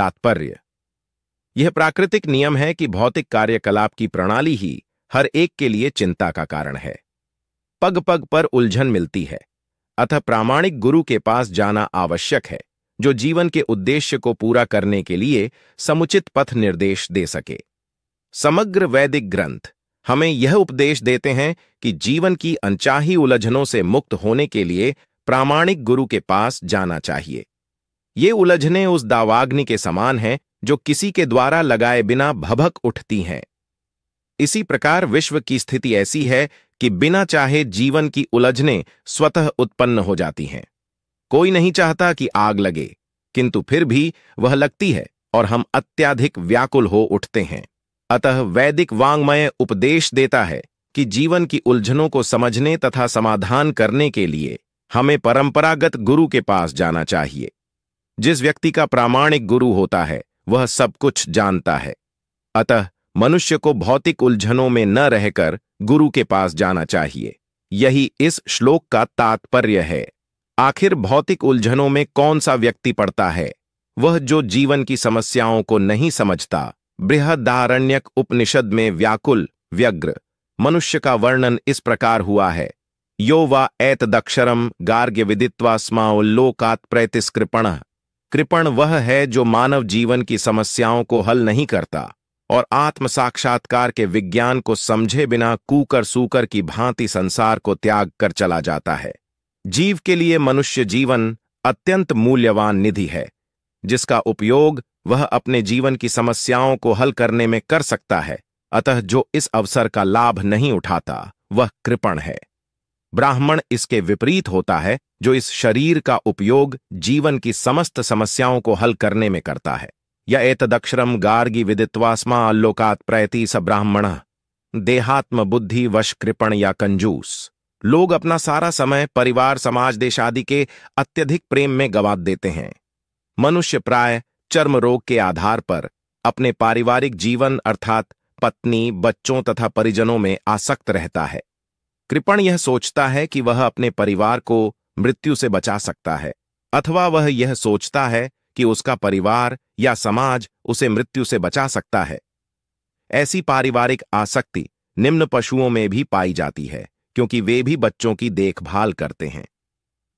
तात्पर्य यह प्राकृतिक नियम है कि भौतिक कार्यकलाप की प्रणाली ही हर एक के लिए चिंता का कारण है पग पग पर उलझन मिलती है अतः प्रामाणिक गुरु के पास जाना आवश्यक है जो जीवन के उद्देश्य को पूरा करने के लिए समुचित पथ निर्देश दे सके समग्र वैदिक ग्रंथ हमें यह उपदेश देते हैं कि जीवन की अनचाही उलझनों से मुक्त होने के लिए प्रामाणिक गुरु के पास जाना चाहिए ये उलझने उस दावाग्नि के समान हैं जो किसी के द्वारा लगाए बिना भभक उठती हैं इसी प्रकार विश्व की स्थिति ऐसी है कि बिना चाहे जीवन की उलझने स्वतः उत्पन्न हो जाती हैं कोई नहीं चाहता कि आग लगे किंतु फिर भी वह लगती है और हम अत्याधिक व्याकुल हो उठते हैं अतः वैदिक वांग्मय उपदेश देता है कि जीवन की उलझनों को समझने तथा समाधान करने के लिए हमें परंपरागत गुरु के पास जाना चाहिए जिस व्यक्ति का प्रामाणिक गुरु होता है वह सब कुछ जानता है अतः मनुष्य को भौतिक उलझनों में न रहकर गुरु के पास जाना चाहिए यही इस श्लोक का तात्पर्य है आखिर भौतिक उलझनों में कौन सा व्यक्ति पड़ता है वह जो जीवन की समस्याओं को नहीं समझता बृहदारण्यक उपनिषद में व्याकुल व्यग्र मनुष्य का वर्णन इस प्रकार हुआ है यो वा ऐतदक्षरम गार्ग्य विदित्वा स्माउल्लोकात् कृपण वह है जो मानव जीवन की समस्याओं को हल नहीं करता और आत्म साक्षात्कार के विज्ञान को समझे बिना कूकर सूकर की भांति संसार को त्याग कर चला जाता है जीव के लिए मनुष्य जीवन अत्यंत मूल्यवान निधि है जिसका उपयोग वह अपने जीवन की समस्याओं को हल करने में कर सकता है अतः जो इस अवसर का लाभ नहीं उठाता वह कृपण है ब्राह्मण इसके विपरीत होता है जो इस शरीर का उपयोग जीवन की समस्त समस्याओं को हल करने में करता है या एतदक्षरम गार्गी विदित्वास्मा अल्लोकात प्रयति स ब्राह्मण देहात्म बुद्धि वश कृपण या कंजूस लोग अपना सारा समय परिवार समाज देश आदि के अत्यधिक प्रेम में गवा देते हैं मनुष्य प्राय चर्म रोग के आधार पर अपने पारिवारिक जीवन अर्थात पत्नी बच्चों तथा परिजनों में आसक्त रहता है कृपण यह सोचता है कि वह अपने परिवार को मृत्यु से बचा सकता है अथवा वह यह सोचता है कि उसका परिवार या समाज उसे मृत्यु से बचा सकता है ऐसी पारिवारिक आसक्ति निम्न पशुओं में भी पाई जाती है क्योंकि वे भी बच्चों की देखभाल करते हैं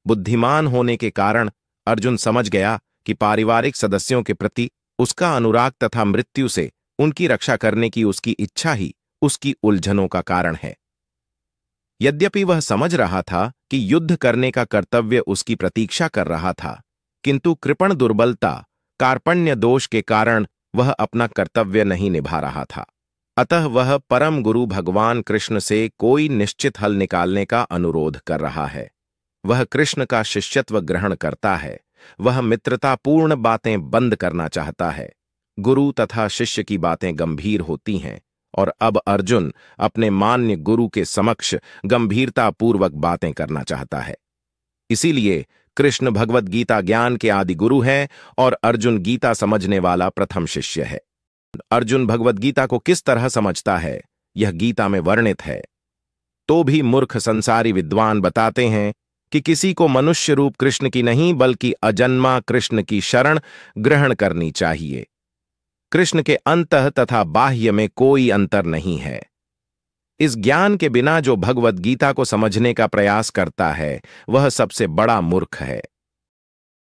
बुद्धिमान होने के कारण अर्जुन समझ गया कि पारिवारिक सदस्यों के प्रति उसका अनुराग तथा मृत्यु से उनकी रक्षा करने की उसकी इच्छा ही उसकी उलझनों का कारण है यद्यपि वह समझ रहा था कि युद्ध करने का कर्तव्य उसकी प्रतीक्षा कर रहा था किंतु कृपण दुर्बलता कार्पण्य दोष के कारण वह अपना कर्तव्य नहीं निभा रहा था अतः वह परम गुरु भगवान कृष्ण से कोई निश्चित हल निकालने का अनुरोध कर रहा है वह कृष्ण का शिष्यत्व ग्रहण करता है वह मित्रतापूर्ण बातें बंद करना चाहता है गुरु तथा शिष्य की बातें गंभीर होती हैं और अब अर्जुन अपने मान्य गुरु के समक्ष गंभीरतापूर्वक बातें करना चाहता है इसीलिए कृष्ण भगवत गीता ज्ञान के आदि गुरु हैं और अर्जुन गीता समझने वाला प्रथम शिष्य है अर्जुन भगवत गीता को किस तरह समझता है यह गीता में वर्णित है तो भी मूर्ख संसारी विद्वान बताते हैं कि किसी को मनुष्य रूप कृष्ण की नहीं बल्कि अजन्मा कृष्ण की शरण ग्रहण करनी चाहिए कृष्ण के अंत तथा बाह्य में कोई अंतर नहीं है इस ज्ञान के बिना जो भगवत गीता को समझने का प्रयास करता है वह सबसे बड़ा मूर्ख है